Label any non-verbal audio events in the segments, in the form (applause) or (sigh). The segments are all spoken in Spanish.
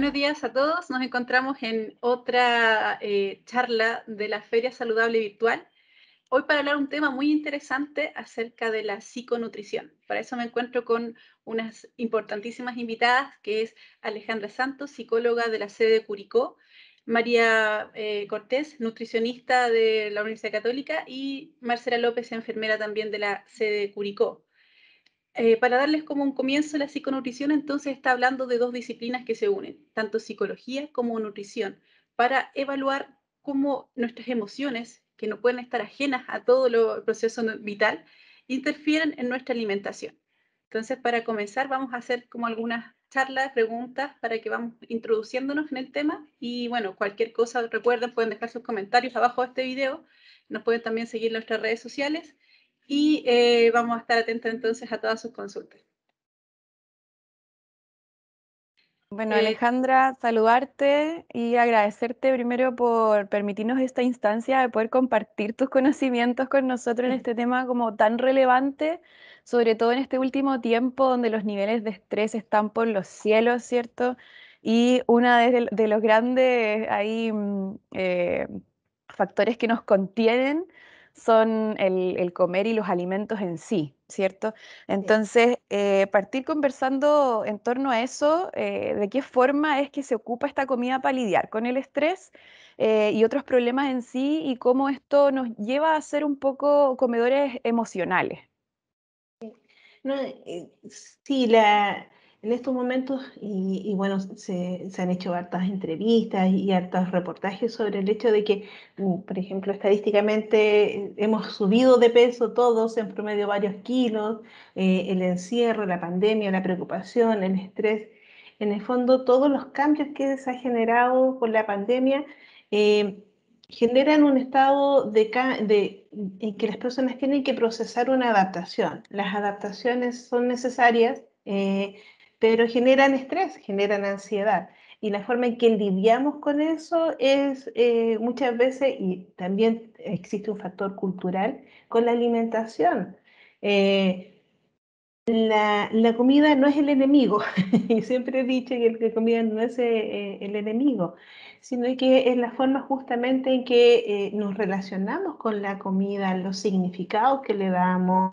Buenos días a todos. Nos encontramos en otra eh, charla de la Feria Saludable Virtual. Hoy para hablar un tema muy interesante acerca de la psiconutrición. Para eso me encuentro con unas importantísimas invitadas, que es Alejandra Santos, psicóloga de la sede Curicó, María eh, Cortés, nutricionista de la Universidad Católica, y Marcela López, enfermera también de la sede Curicó. Eh, para darles como un comienzo, la psiconutrición entonces está hablando de dos disciplinas que se unen, tanto psicología como nutrición, para evaluar cómo nuestras emociones, que no pueden estar ajenas a todo el proceso vital, interfieren en nuestra alimentación. Entonces, para comenzar, vamos a hacer como algunas charlas, preguntas, para que vamos introduciéndonos en el tema. Y bueno, cualquier cosa, recuerden, pueden dejar sus comentarios abajo de este video. Nos pueden también seguir en nuestras redes sociales y eh, vamos a estar atentos entonces a todas sus consultas. Bueno, eh, Alejandra, saludarte y agradecerte primero por permitirnos esta instancia de poder compartir tus conocimientos con nosotros en (laughs) este tema como tan relevante, sobre todo en este último tiempo donde los niveles de estrés están por los cielos, ¿cierto? Y uno de, los grandes ahí, mm, eh, factores que nos contienen son el, comer y los alimentos en sí, ¿cierto? Entonces, eh, partir conversando en torno a eso, eh, de qué forma es que se ocupa esta comida para lidiar con el estrés eh, y otros problemas en sí y cómo esto nos lleva a ser un poco comedores emocionales. No, sí, la, en estos momentos, y, bueno, se, han hecho hartas entrevistas y hartos reportajes sobre el hecho de que, mm, por ejemplo, estadísticamente hemos subido de peso todos en promedio varios kilos, eh, el encierro, la pandemia, la preocupación, el estrés, en el fondo todos los cambios que se ha generado por la pandemia. Eh, generan un estado de, de, en que las personas tienen que procesar una adaptación. Las adaptaciones son necesarias eh, pero generan estrés, generan ansiedad. Y la forma en que lidiamos con eso es eh, muchas veces, y también existe un factor cultural, con la alimentación. Eh, la, la, comida no es el enemigo, (laughs) y siempre he dicho que la comida no es eh, el enemigo, sino que es la forma justamente en que nos relacionamos con la comida, los significados que le damos.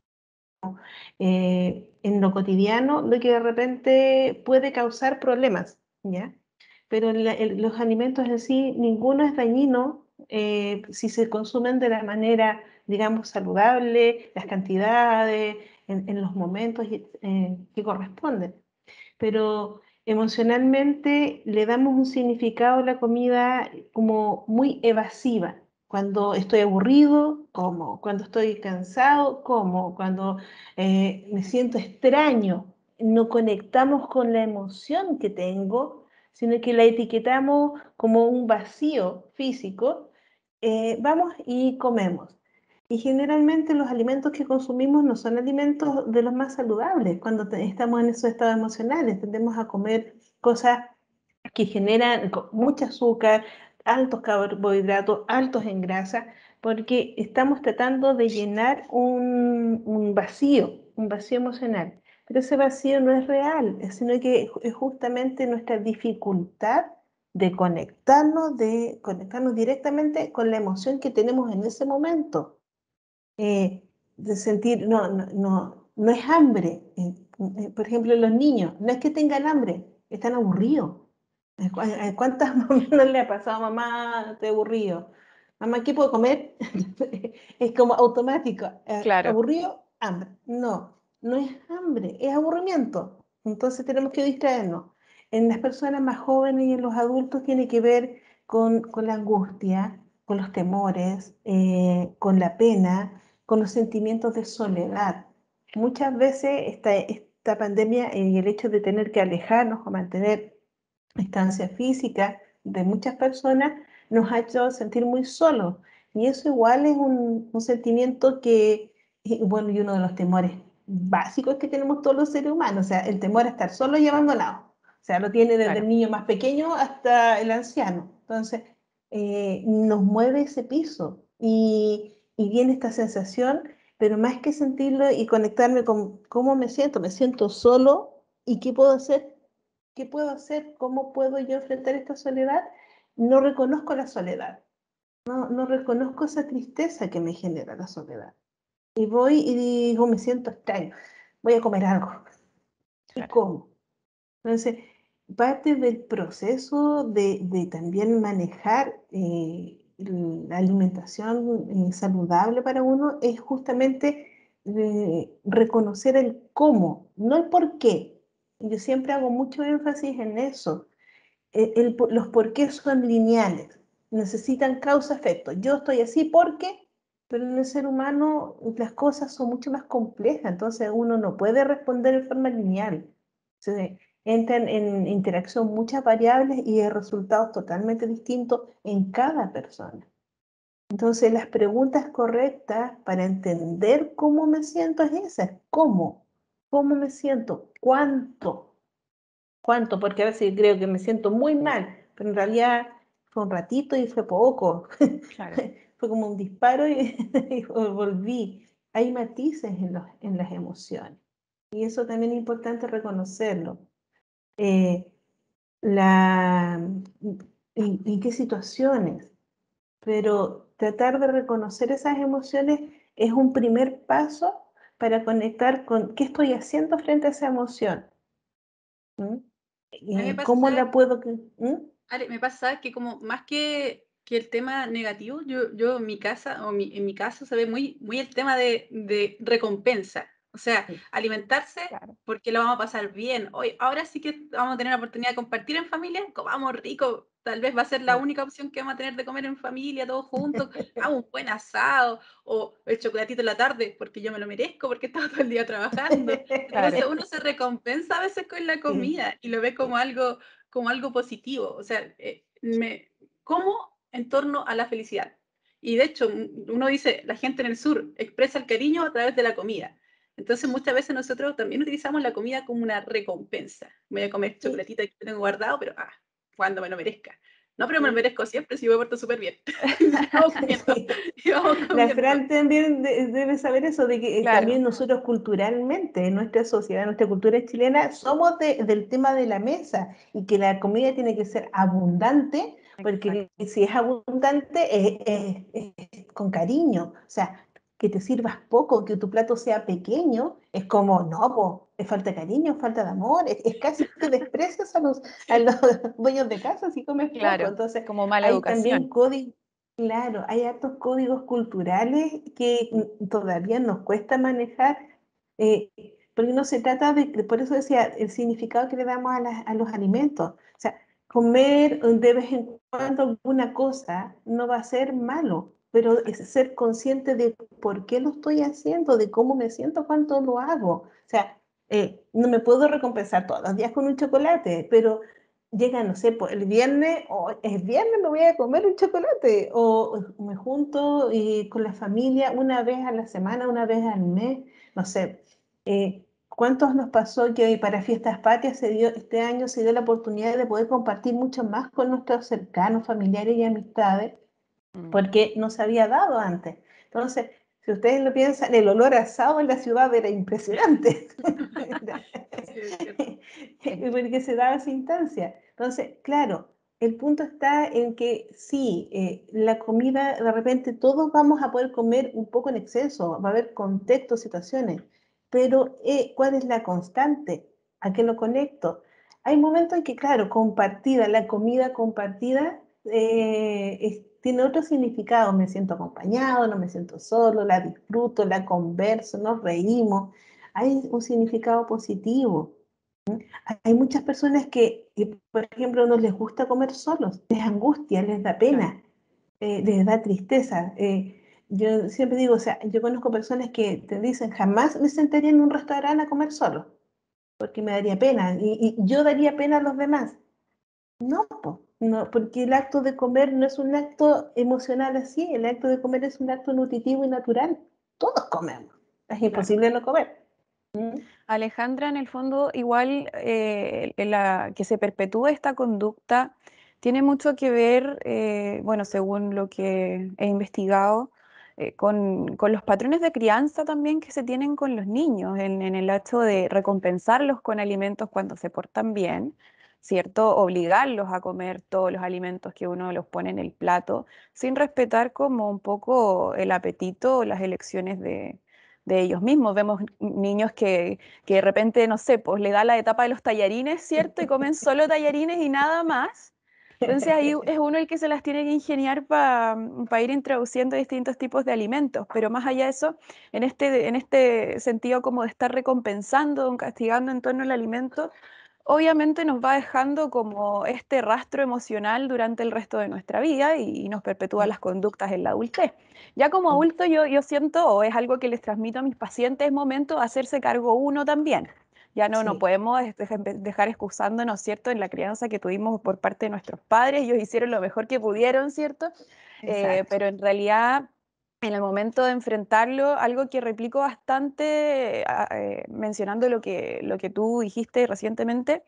Eh, en lo cotidiano lo que de repente puede causar problemas, ¿ya? Pero los alimentos en sí, ninguno es dañino eh, si se consumen de la manera, digamos, saludable, las cantidades, en, los momentos eh, que corresponden. Pero emocionalmente le damos un significado a la comida como muy evasiva, cuando estoy aburrido, como. Cuando estoy cansado, como. Cuando eh, me siento extraño, no conectamos con la emoción que tengo, sino que la etiquetamos como un vacío físico. Eh, vamos y comemos. Y generalmente los alimentos que consumimos no son alimentos de los más saludables. Cuando estamos en esos estados emocionales, tendemos a comer cosas que generan mucho azúcar, altos carbohidratos, altos en grasa, porque estamos tratando de llenar un, un vacío, un vacío emocional. Pero ese vacío no es real, sino que es justamente nuestra dificultad de conectarnos, de conectarnos directamente con la emoción que tenemos en ese momento. Eh, de sentir, no, no, no, es hambre. Eh, eh, por ejemplo, los niños, no es que tengan hambre, están aburridos. Eh, ¿Cuántas (laughs) no le ha pasado mamá? Estoy aburrido. Mamá, ¿qué puedo comer? (laughs) es como automático. Eh, claro. Aburrido, hambre. No, no es hambre, es aburrimiento. Entonces tenemos que distraernos. En las personas más jóvenes y en los adultos tiene que ver con, la angustia, con los temores, eh, con la pena, con los sentimientos de soledad. Muchas veces esta, esta pandemia y el hecho de tener que alejarnos o mantener Estancia física de muchas personas, nos ha hecho sentir muy solos. Y eso igual es un, sentimiento que, eh, bueno, y uno de los temores básicos que tenemos todos los seres humanos, o sea, el temor a estar solo y abandonado. O sea, lo tiene desde el niño más pequeño hasta el anciano. Entonces, eh, nos mueve ese piso y, y viene esta sensación, pero más que sentirlo y conectarme con cómo me siento, me siento solo y qué puedo hacer, ¿Qué puedo hacer? ¿Cómo puedo yo enfrentar esta soledad? No reconozco la soledad. No, no reconozco esa tristeza que me genera la soledad. Y voy y digo, me siento extraño. Voy a comer algo. ¿Y cómo? Entonces, parte del proceso de, de también manejar eh, la alimentación eh, saludable para uno es justamente eh, reconocer el cómo, no el por qué, yo siempre hago mucho énfasis en eso. E, los los porqués son lineales, necesitan causa-efecto. Yo estoy así porque, pero en el ser humano las cosas son mucho más complejas, entonces uno no puede responder de forma lineal. Se entran en interacción muchas variables y hay resultados totalmente distintos en cada persona. Entonces, las preguntas correctas para entender cómo me siento es esa, ¿cómo? ¿Cómo me siento? ¿Cuánto? ¿Cuánto? Porque a veces creo que me siento muy mal, pero en realidad fue un ratito y fue poco. (laughs) fue como un disparo (laughs) y, volví. Hay matices en, los, en las emociones. Y eso también es importante reconocerlo. Eh, la, en, en, qué situaciones. Pero tratar de reconocer esas emociones es un primer paso para conectar con qué estoy haciendo frente a esa emoción. ¿Cómo la puedo...? Ale, me pasa que como más que, que el tema negativo, yo, yo en mi casa, o mi, en mi casa se ve muy, muy el tema de, de recompensa. O sea, alimentarse porque lo vamos a pasar bien. Hoy, ahora sí que vamos a tener la oportunidad de compartir en familia, comamos rico, tal vez va a ser la mm. única opción que vamos a tener de comer en familia, todos juntos, (laughs) ah, un buen asado o el chocolatito en la tarde, porque yo me lo merezco, porque he estado todo el día trabajando. (laughs) Entonces uno se recompensa a veces con la comida y lo ve como algo, como algo positivo. O sea, eh, me como en torno a la felicidad. Y de hecho, mm, uno dice, la gente en el sur expresa el cariño a través de la comida. Entonces muchas veces nosotros también utilizamos la comida como una recompensa. voy a comer chocolatito que tengo guardado, pero ah, cuando me lo merezca. No, pero me lo merezco siempre si me porto súper bien. (laughs) (laughs) La Fran también debe saber eso, de que eh, también nosotros culturalmente, en nuestra sociedad, en nuestra cultura chilena, somos del tema de la mesa y que la comida tiene que ser abundante, porque si es abundante es, eh, es, eh, con cariño. O sea, que te sirvas poco, que tu plato sea pequeño, es como, no, es falta de cariño, falta de amor, es, casi que (laughs) desprecias a los, los (laughs) dueños de casa si comes claro, poco. Entonces, como mala hay educación. código, claro, hay hartos códigos culturales que todavía nos cuesta manejar, eh, porque no se trata de, por eso decía, el significado que le damos a, a los alimentos. O sea, comer de vez en cuando alguna cosa no va a ser malo pero es ser consciente de por qué lo estoy haciendo, de cómo me siento, cuánto lo hago. O sea, eh, no me puedo recompensar todos los días con un chocolate, pero llega, no sé, pues, el viernes, o es viernes me voy a comer un chocolate, o me junto y con la familia una vez a la semana, una vez al mes, no sé. Eh, ¿Cuántos nos pasó que hoy para Fiestas Patrias se dio, este año se dio la oportunidad de poder compartir mucho más con nuestros cercanos, familiares y amistades? Mm. porque no se había dado antes. Entonces, si ustedes lo piensan, el olor asado en la ciudad era impresionante, (laughs) (laughs) porque se daba esa instancia. Entonces, claro, el punto está en que sí, eh, la comida, de repente todos vamos a poder comer un poco en exceso, va a haber contextos, situaciones, pero eh, ¿cuál es la constante? ¿A qué lo conecto? Hay momentos en que, claro, compartida, la comida compartida eh, es tiene otro significado, me siento acompañado, no me siento solo, la disfruto, la converso, nos reímos, hay un significado positivo. Hay muchas personas que, por ejemplo, no les gusta comer solos, les angustia, les da pena, eh, les da tristeza. Eh, yo siempre digo, o sea, yo conozco personas que te dicen, jamás me sentaría en un restaurante a comer solo, porque me daría pena, y, y yo daría pena a los demás. No, no, porque el acto de comer no es un acto emocional así, el acto de comer es un acto nutritivo y natural. Todos comemos, es imposible no comer. ¿Mm? Alejandra, en el fondo, igual eh, que se perpetúa esta conducta tiene mucho que ver, eh, bueno, según lo que he investigado, eh, con, los patrones de crianza también que se tienen con los niños, en, el acto de recompensarlos con alimentos cuando se portan bien, ¿cierto? Obligarlos a comer todos los alimentos que uno los pone en el plato, sin respetar como un poco el apetito o las elecciones de, ellos mismos. Vemos niños que, de repente, no sé, pues le da la etapa de los tallarines, ¿cierto? Y comen solo tallarines y nada más. Entonces ahí (laughs) es uno el que se las tiene que ingeniar para para ir introduciendo distintos tipos de alimentos, pero más allá de eso, en este, en este sentido como de estar recompensando, castigando en torno al alimento, obviamente nos va dejando como este rastro emocional durante el resto de nuestra vida y, nos perpetúa mm. las conductas en la adultez. Ya como mm. adulto yo, yo siento, o es algo que les transmito a mis pacientes, es momento de hacerse cargo uno también. Ya no, nos no podemos dejar excusándonos, ¿cierto?, en la crianza que tuvimos por parte de nuestros padres, ellos hicieron lo mejor que pudieron, ¿cierto? Eh, pero en realidad en el momento de enfrentarlo, algo que replico bastante eh, mencionando lo que, lo que tú dijiste recientemente,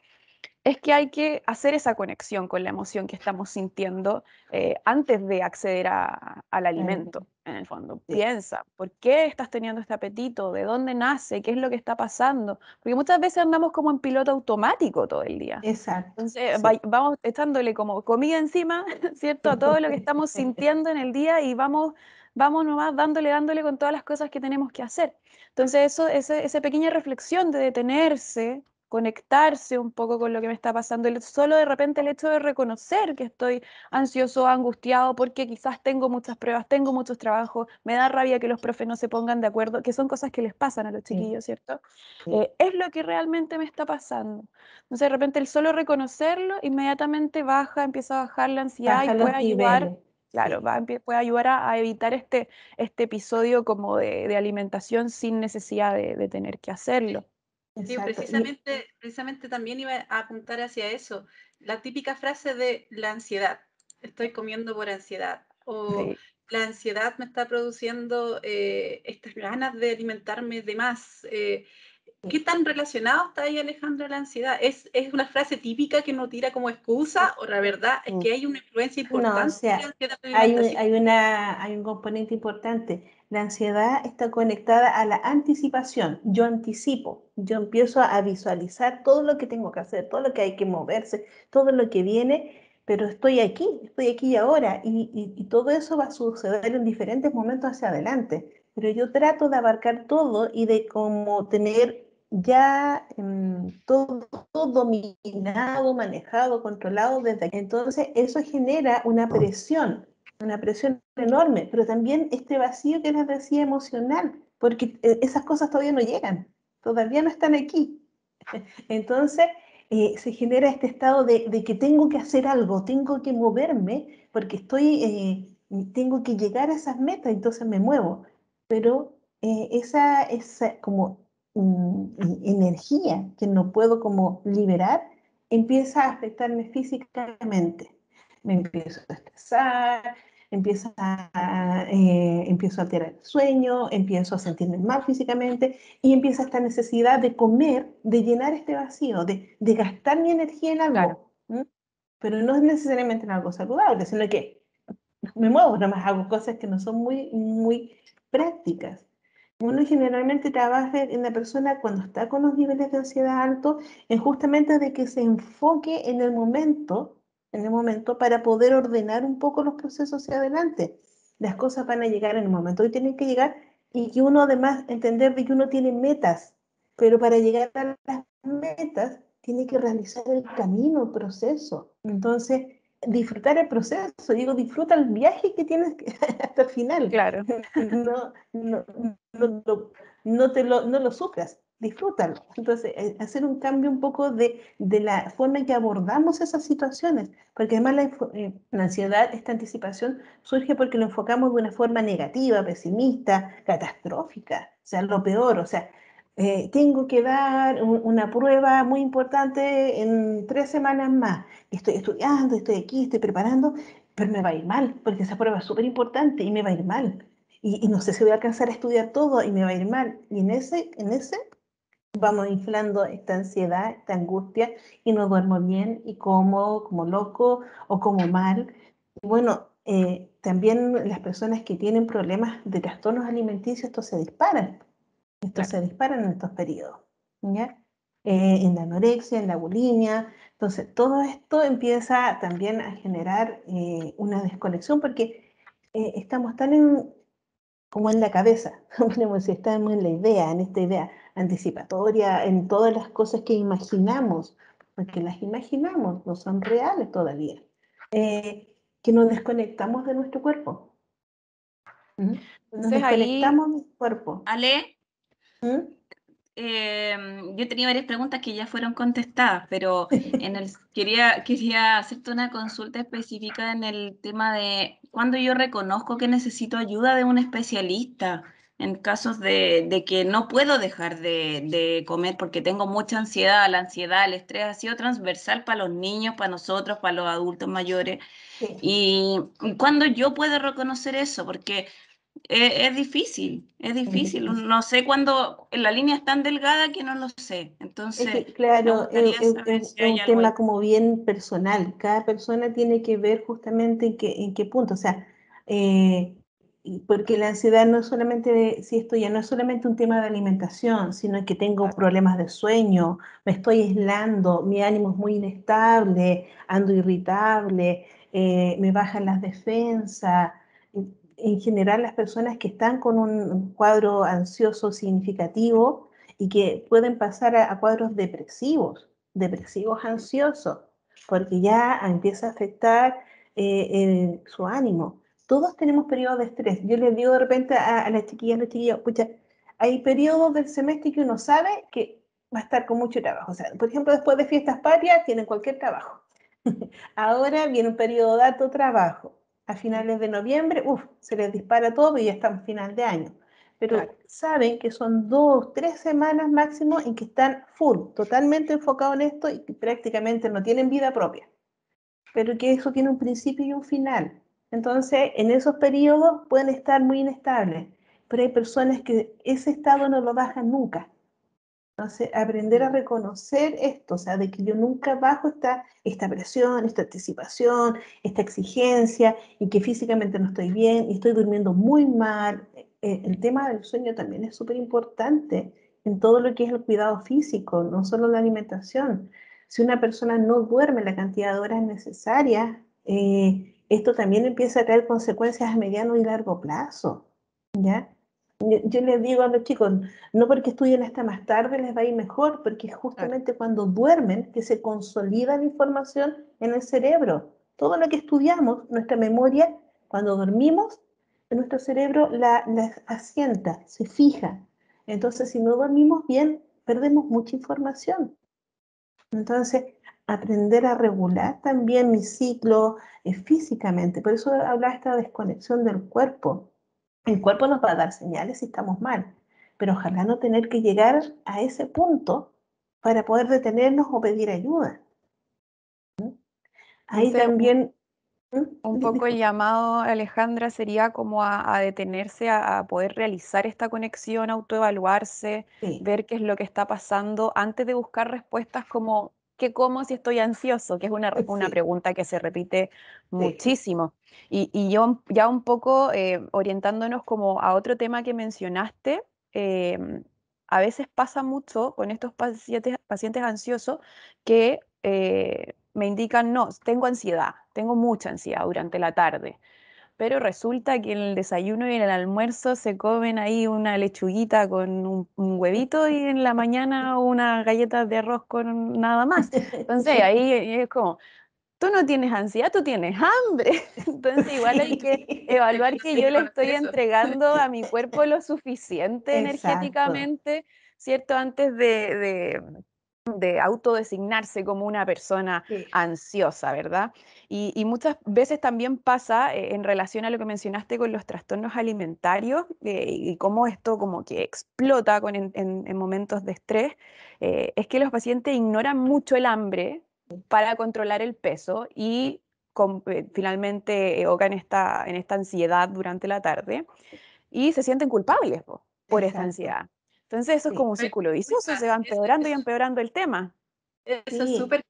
es que hay que hacer esa conexión con la emoción que estamos sintiendo eh, antes de acceder al alimento, en el fondo. Piensa, ¿por qué estás teniendo este apetito? ¿De dónde nace? ¿Qué es lo que está pasando? Porque muchas veces andamos como en piloto automático todo el día. Exacto. Entonces vamos echándole como comida encima, (laughs) ¿cierto? A todo lo que estamos (laughs) sintiendo en el día y vamos vamos nomás dándole, dándole con todas las cosas que tenemos que hacer. Entonces, eso, ese, esa pequeña reflexión de detenerse, conectarse un poco con lo que me está pasando, solo de repente el hecho de reconocer que estoy ansioso, angustiado, porque quizás tengo muchas pruebas, tengo muchos trabajos, me da rabia que los profes no se pongan de acuerdo, que son cosas que les pasan a los chiquillos, ¿cierto? Eh, es lo que realmente me está pasando. Entonces, de repente el solo reconocerlo, inmediatamente baja, empieza a bajar la ansiedad y puede ayudar Claro, va, puede ayudar a, evitar este, este episodio como de, alimentación sin necesidad de, tener que hacerlo. Sí, precisamente, precisamente también iba a apuntar hacia eso, la típica frase de la ansiedad, estoy comiendo por ansiedad, o la ansiedad me está produciendo eh, estas ganas de alimentarme de más. Eh, ¿Qué tan relacionado está ahí, Alejandra, la ansiedad? ¿Es, ¿Es, una frase típica que uno tira como excusa o la verdad es mm. que hay una influencia importante? No, o sea, hay, un, una, hay un componente importante. La ansiedad está conectada a la anticipación. Yo anticipo, yo empiezo a visualizar todo lo que tengo que hacer, todo lo que hay que moverse, todo lo que viene, pero estoy aquí, estoy aquí y ahora, y, y, y todo eso va a suceder en diferentes momentos hacia adelante. Pero yo trato de abarcar todo y de como tener ya em, todo, todo, dominado, manejado, controlado desde aquí. Entonces, eso genera una presión, una presión enorme, pero también este vacío que les decía emocional, porque eh, esas cosas todavía no llegan, todavía no están aquí. (laughs) Entonces, eh, se genera este estado de, que tengo que hacer algo, tengo que moverme, porque estoy, eh, tengo que llegar a esas metas, entonces me muevo. Pero esa, es como energía que no puedo como liberar, empieza a afectarme físicamente. Me empiezo a estresar, empiezo a, eh, empiezo a alterar sueño, empiezo a sentirme mal físicamente y empieza esta necesidad de comer, de llenar este vacío, de, gastar mi energía en algo. Pero no es necesariamente en algo saludable, sino que me muevo, nada más hago cosas que no son muy, muy prácticas. Uno generalmente trabaja en la persona cuando está con los niveles de ansiedad alto es justamente de que se enfoque en el momento, en el momento para poder ordenar un poco los procesos hacia adelante. Las cosas van a llegar en el momento y tienen que llegar y que uno además entender que uno tiene metas, pero para llegar a las metas tiene que realizar el camino, el proceso. Mm. Entonces, disfrutar el proceso, digo, disfruta el viaje que tienes (laughs) hasta el final. Claro. (laughs) No, te lo, no lo sufras, disfrútalo. Entonces, eh, hacer un cambio un poco de, la forma en que abordamos esas situaciones, porque además eh, la, ansiedad, esta anticipación, surge porque lo enfocamos de una forma negativa, pesimista, catastrófica, o sea, lo peor, o sea, eh, tengo que dar una prueba muy importante en tres semanas más. Estoy estudiando, estoy aquí, estoy preparando, pero me va a ir mal, porque esa prueba es súper importante y me va a ir mal. Y, no sé si voy a alcanzar a estudiar todo y me va a ir mal. Y en ese, en ese vamos inflando esta ansiedad, esta angustia y no duermo bien y como, como loco o como mal. Y bueno, eh, también las personas que tienen problemas de trastornos alimenticios, esto se disparan esto se dispara en estos periodos. Eh, en la anorexia, en la bulimia. Entonces, todo esto empieza también a generar eh, una desconexión porque eh, estamos tan en, como en la cabeza, (laughs) estamos en la idea, en esta idea anticipatoria, en todas las cosas que imaginamos, porque las imaginamos, no son reales todavía, que nos desconectamos de nuestro cuerpo. ¿Mm? Nos Entonces, desconectamos cuerpo. Ale, Em, yo tenía varias preguntas que ya fueron contestadas, pero (laughs) en el, quería, quería hacerte una consulta específica en el tema de cuando yo reconozco que necesito ayuda de un especialista en casos de, que no puedo dejar de, comer porque tengo mucha ansiedad, la ansiedad, el estrés ha sido transversal para los niños, para nosotros, para los adultos mayores. Y ¿cuándo yo puedo reconocer eso, porque es, difícil, es difícil. No sé cuándo la línea es tan delgada que no lo sé. Entonces, claro, es, un tema como bien personal. Cada persona tiene que ver justamente en qué, punto. O sea, eh, porque la ansiedad no es solamente, si esto ya no es solamente un tema de alimentación, sino que tengo problemas de sueño, me estoy aislando, mi ánimo es muy inestable, ando irritable, eh, me bajan las defensas en general las personas que están con un cuadro ansioso significativo y que pueden pasar a, cuadros depresivos, depresivos ansiosos, porque ya empieza a afectar eh, su ánimo. Todos tenemos periodos de estrés. Yo les digo de repente a, las chiquillas, a los escucha, hay periodos del semestre que uno sabe que va a estar con mucho trabajo. O sea, por ejemplo, después de fiestas patrias tienen cualquier trabajo. (laughs) Ahora viene un periodo de alto trabajo a finales de noviembre, uff, se les dispara todo y ya están final de año. Pero saben que son dos, tres semanas máximo en que están full, totalmente enfocados en esto y prácticamente no tienen vida propia. Pero que eso tiene un principio y un final. Entonces, en esos periodos pueden estar muy inestables, pero hay personas que ese estado no lo bajan nunca. Entonces, aprender a reconocer esto, o sea, de que yo nunca bajo esta, esta presión, esta anticipación, esta exigencia, y que físicamente no estoy bien, y estoy durmiendo muy mal. Eh, eh, el tema del sueño también es súper importante en todo lo que es el cuidado físico, no solo la alimentación. Si una persona no duerme la cantidad de horas necesarias, eh, esto también empieza a traer consecuencias a mediano y largo plazo, ¿ya? Yo, les digo a los chicos, no porque estudien hasta más tarde les va a ir mejor, porque es justamente cuando duermen que se consolida la información en el cerebro. Todo lo que estudiamos, nuestra memoria, cuando dormimos, nuestro cerebro la, asienta, se fija. Entonces, si no dormimos bien, perdemos mucha información. Entonces, aprender a regular también mi ciclo eh, físicamente. Por eso hablaba esta desconexión del cuerpo. El cuerpo nos va a dar señales si estamos mal, pero ojalá no tener que llegar a ese punto para poder detenernos o pedir ayuda. ¿Mm? Ahí también... ¿Mm? Un poco el llamado, Alejandra, sería como a, detenerse, a, poder realizar esta conexión, autoevaluarse, ver qué es lo que está pasando antes de buscar respuestas como ¿Qué como si estoy ansioso? Que es una, (laughs) pregunta que se repite muchísimo. Y, yo ya un poco eh, orientándonos como a otro tema que mencionaste, eh, a veces pasa mucho con estos pacientes, ansiosos que eh, me indican, no, tengo ansiedad, tengo mucha ansiedad durante la tarde pero resulta que en el desayuno y en el almuerzo se comen ahí una lechuguita con un, huevito y en la mañana unas galletas de arroz con nada más. Entonces (laughs) ahí es como, tú no tienes ansiedad, tú tienes hambre. (laughs) Entonces igual hay que (laughs) evaluar que yo le estoy entregando a mi cuerpo lo suficiente energéticamente, ¿cierto? Antes de de autodesignarse como una persona ansiosa, ¿verdad? Y, muchas veces también pasa eh, en relación a lo que mencionaste con los trastornos alimentarios eh, y cómo esto como que explota con, en, momentos de estrés, eh, es que los pacientes ignoran mucho el hambre para controlar el peso y finalmente evocan esta, en esta ansiedad durante la tarde y se sienten culpables por esta ansiedad. Entonces eso es como un círculo vicioso, se va empeorando y empeorando el tema. Eso es súper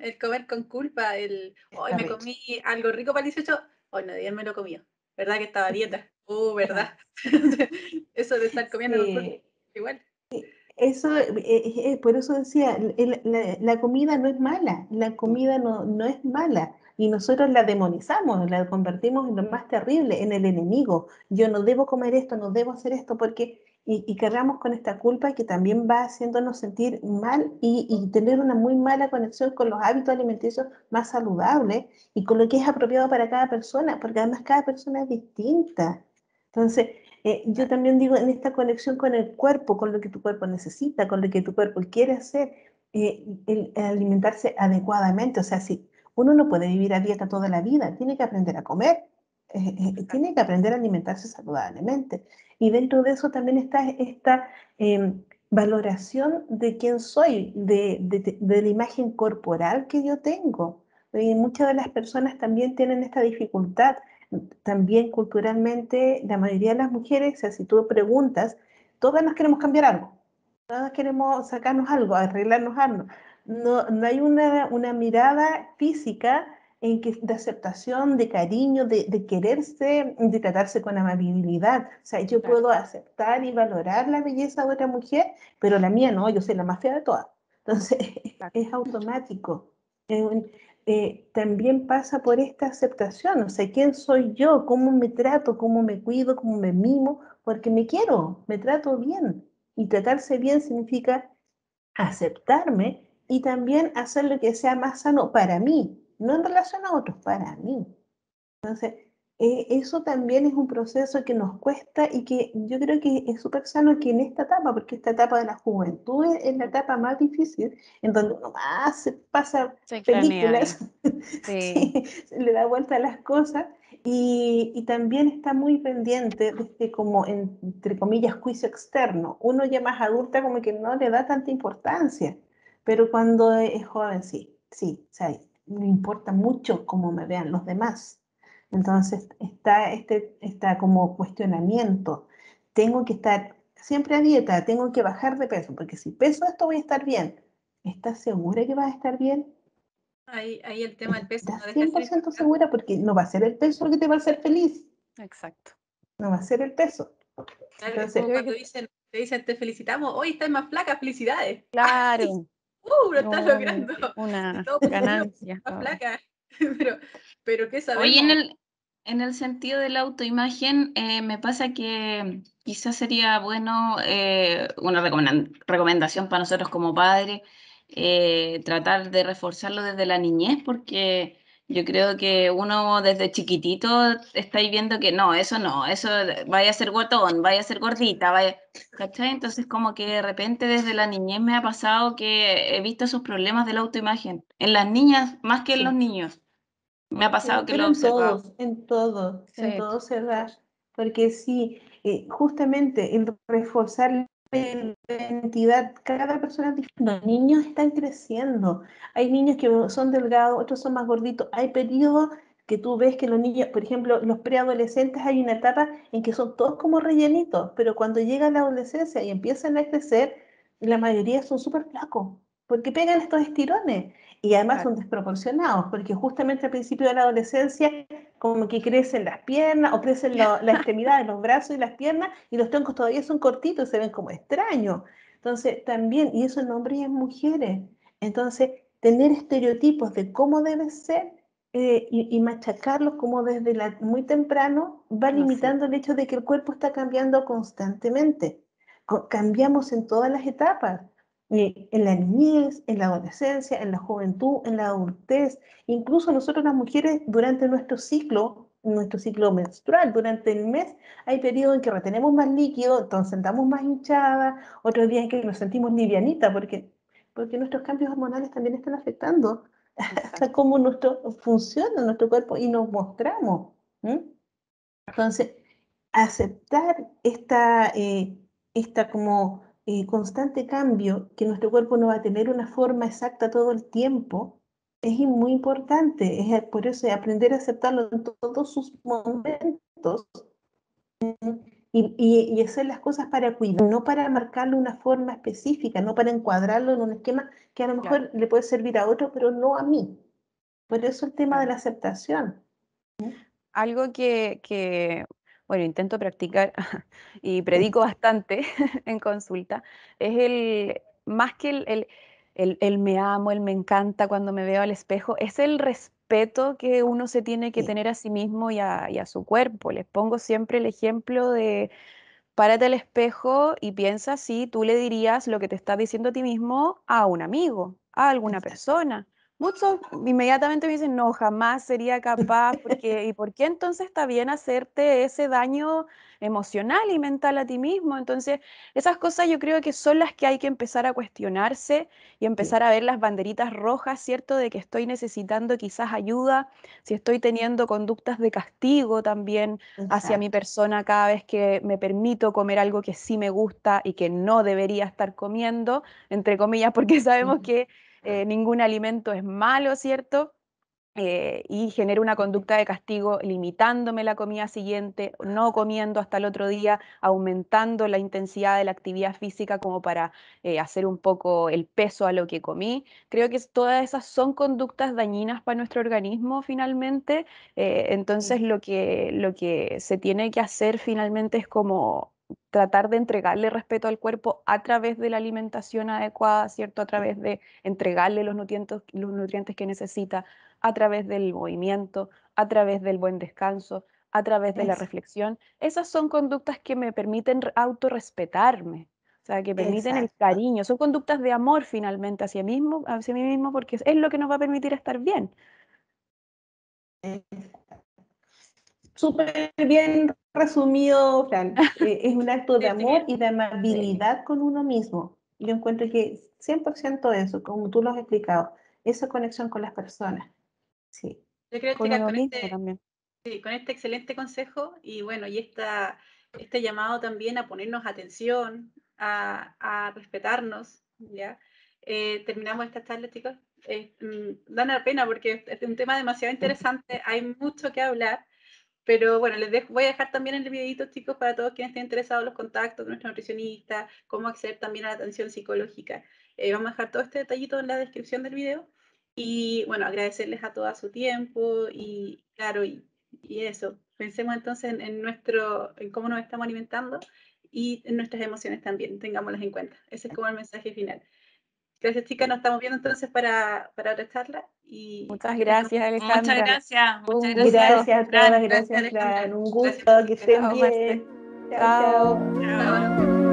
el comer con culpa, el hoy me comí algo rico para el 18, hoy nadie me lo comió, ¿verdad que estaba dieta? Oh, (laughs) ¿verdad? (laughs) eso de estar comiendo igual. Eso, eh, eh, por eso decía, la, la, comida no es mala, la comida no, no es mala, y nosotros la demonizamos, la convertimos en lo más terrible, en el enemigo. Yo no debo comer esto, no debo hacer esto, porque y, cargamos con esta culpa que también va haciéndonos sentir mal y, tener una muy mala conexión con los hábitos alimenticios más saludables y con lo que es apropiado para cada persona, porque además cada persona es distinta. Entonces, eh, yo también digo en esta conexión con el cuerpo, con lo que tu cuerpo necesita, con lo que tu cuerpo quiere hacer, eh, alimentarse adecuadamente. O sea, si uno no puede vivir a dieta toda la vida, tiene que aprender a comer, eh, eh, tiene que aprender a alimentarse saludablemente. Y dentro de eso también está esta em, valoración de quién soy, de, la imagen corporal que yo tengo. Y muchas de las personas también tienen esta dificultad. También culturalmente, la mayoría de las mujeres, se si tú preguntas, todas nos queremos cambiar algo, todas queremos sacarnos algo, arreglarnos algo. No, no hay una, una mirada física en que, de aceptación, de cariño, de, quererse, de tratarse con amabilidad. O sea, yo puedo aceptar y valorar la belleza de otra mujer, pero la mía no, yo soy la más fea de todas. Entonces, (laughs) es automático. Eh, también pasa por esta aceptación, o sea, quién soy yo, cómo me trato, cómo me cuido, cómo me mimo, porque me quiero, me trato bien. Y tratarse bien significa aceptarme y también hacer lo que sea más sano para mí, no en relación a otros, para mí. Entonces, e, eso también es un proceso que nos cuesta y que yo creo que es súper sano que en esta etapa, porque esta etapa de la juventud es, la etapa más difícil, en donde uno más se pasa películas, (laughs) sí. le da vuelta a las cosas y, también está muy pendiente de este como, entre comillas, juicio externo. Uno ya más adulta como que no le da tanta importancia, pero cuando es joven sí, sí, o sea, me importa mucho cómo me vean los demás. Entonces está este está como cuestionamiento. Tengo que estar siempre a dieta, tengo que bajar de peso, porque si peso esto voy a estar bien. ¿Estás segura que vas a estar bien? Ahí, el tema del peso. ¿Estás 100% segura porque no va a ser el peso que te va a hacer feliz. Exacto. No va a ser el peso. Claro, dicen, te dicen, te felicitamos, hoy estás más flaca, felicidades. Claro. (laughs) ¡Uh! Lo estás logrando. Una (laughs) ganancia. placa. Oh. (laughs) pero, pero ¿qué sabemos? Oye, en el, en el sentido de la autoimagen, eh, me pasa que quizás sería bueno eh, una recomendación para nosotros como padres, eh, tratar de reforzarlo desde la niñez, porque yo creo que uno desde chiquitito estáis viendo que no, eso no, eso vaya a ser guatón, vaya a ser gordita, vaya. ¿Cachai? Entonces, como que de repente desde la niñez me ha pasado que he visto esos problemas de la autoimagen. En las niñas más que en los niños. Me ha pasado que lo he observado. En todos, en todo en todos Porque sí, eh, justamente el reforzar cada persona Los niños están creciendo. Hay niños que son delgados, otros son más gorditos. Hay periodos que tú ves que los niños, por ejemplo, los preadolescentes, hay una etapa en que son todos como rellenitos, pero cuando llega la adolescencia y empiezan a crecer, la mayoría son súper flacos, porque pegan estos estirones y además son desproporcionados, porque justamente al principio de la adolescencia como que crecen las piernas o crecen la (laughs) extremidad de los brazos y las piernas y los troncos todavía son cortitos y se ven como extraños. Entonces, también, y eso en hombres y en mujeres. Entonces, tener estereotipos de cómo debe ser eh, y, machacarlos como desde muy temprano va limitando el hecho de que el cuerpo está cambiando constantemente. cambiamos en todas las etapas. Eh, en la niñez, en la adolescencia, en la juventud, en la adultez, incluso nosotros las mujeres durante nuestro ciclo nuestro ciclo menstrual. Durante el mes hay periodos en que retenemos más líquido, entonces sentamos más hinchadas, otros días en que nos sentimos livianitas, porque, porque nuestros cambios hormonales también están afectando hasta (laughs) cómo nuestro, funciona nuestro cuerpo y nos mostramos. Entonces, aceptar esta, eh, esta como eh, constante cambio, que nuestro cuerpo no va a tener una forma exacta todo el tiempo, es muy importante. Es por eso aprender a aceptarlo en todos sus momentos y, y, hacer las cosas para cuidar, no para marcarle una forma específica, no para encuadrarlo en un esquema que a lo mejor le puede servir a otro, pero no a mí. Por eso el tema de la aceptación. Algo que, que bueno, intento practicar (laughs) y predico bastante (laughs) en consulta, es el, más que el, me amo, el me encanta cuando me veo al espejo, es el respeto que uno se tiene que tener a sí mismo y a, y a su cuerpo. Les pongo siempre el ejemplo de, párate al espejo y piensa si tú le dirías lo que te estás diciendo a ti mismo a un amigo, a alguna persona. Muchos inmediatamente me dicen, no, jamás sería capaz, porque, ¿y por qué entonces está bien hacerte ese daño emocional y mental a ti mismo? Entonces, esas cosas yo creo que son las que hay que empezar a cuestionarse y empezar a ver las banderitas rojas, ¿cierto? De que estoy necesitando quizás ayuda, si estoy teniendo conductas de castigo también hacia mi persona cada vez que me permito comer algo que sí me gusta y que no debería estar comiendo, entre comillas, porque sabemos que eh, ningún alimento es malo, ¿cierto? Eh, y genero una conducta de castigo limitándome la comida siguiente, no comiendo hasta el otro día, aumentando la intensidad de la actividad física como para eh, hacer un poco el peso a lo que comí. Creo que todas esas son conductas dañinas para nuestro organismo finalmente. entonces lo que, lo que se tiene que hacer finalmente es como tratar de entregarle respeto al cuerpo a través de la alimentación adecuada, ¿cierto? A través de entregarle los nutrientes, los nutrientes que necesita, a través del movimiento, a través del buen descanso, a través de la reflexión. Esas son conductas que me permiten autorrespetarme, o sea, que permiten el cariño. Son conductas de amor finalmente hacia, mismo, hacia mí mismo porque es lo que nos va a permitir estar bien súper bien resumido, Fran. (laughs) Eh, es un acto de amor y de amabilidad con uno mismo. Yo encuentro que 100% eso, como tú lo has explicado, esa conexión con las personas. Sí. Yo creo que con, este, también. Sí, con este excelente consejo y bueno, y esta, este llamado también a ponernos atención, a, a respetarnos, ¿ya? Eh, terminamos esta charla, chicos. Eh, mm, dan la pena porque es un tema demasiado interesante, hay mucho que hablar. Pero bueno, les voy a dejar también en el videito, chicos, para todos quienes estén interesados, los contactos de nuestra nutricionista, cómo acceder también a la atención psicológica. Eh, vamos a dejar todo este detallito en la descripción del video. Y bueno, agradecerles a todos su tiempo y claro, y, eso. Pensemos entonces en, nuestro, en cómo nos estamos alimentando y en nuestras emociones también, tengámoslas en cuenta. Ese es como el mensaje final. Gracias, chicas. Nos estamos viendo entonces para, para otra charla. Y... Muchas gracias, Alejandra. Muchas gracias. Muchas gracias. gracias a todas. Gracias, Un gusto. que estén bien. Chao.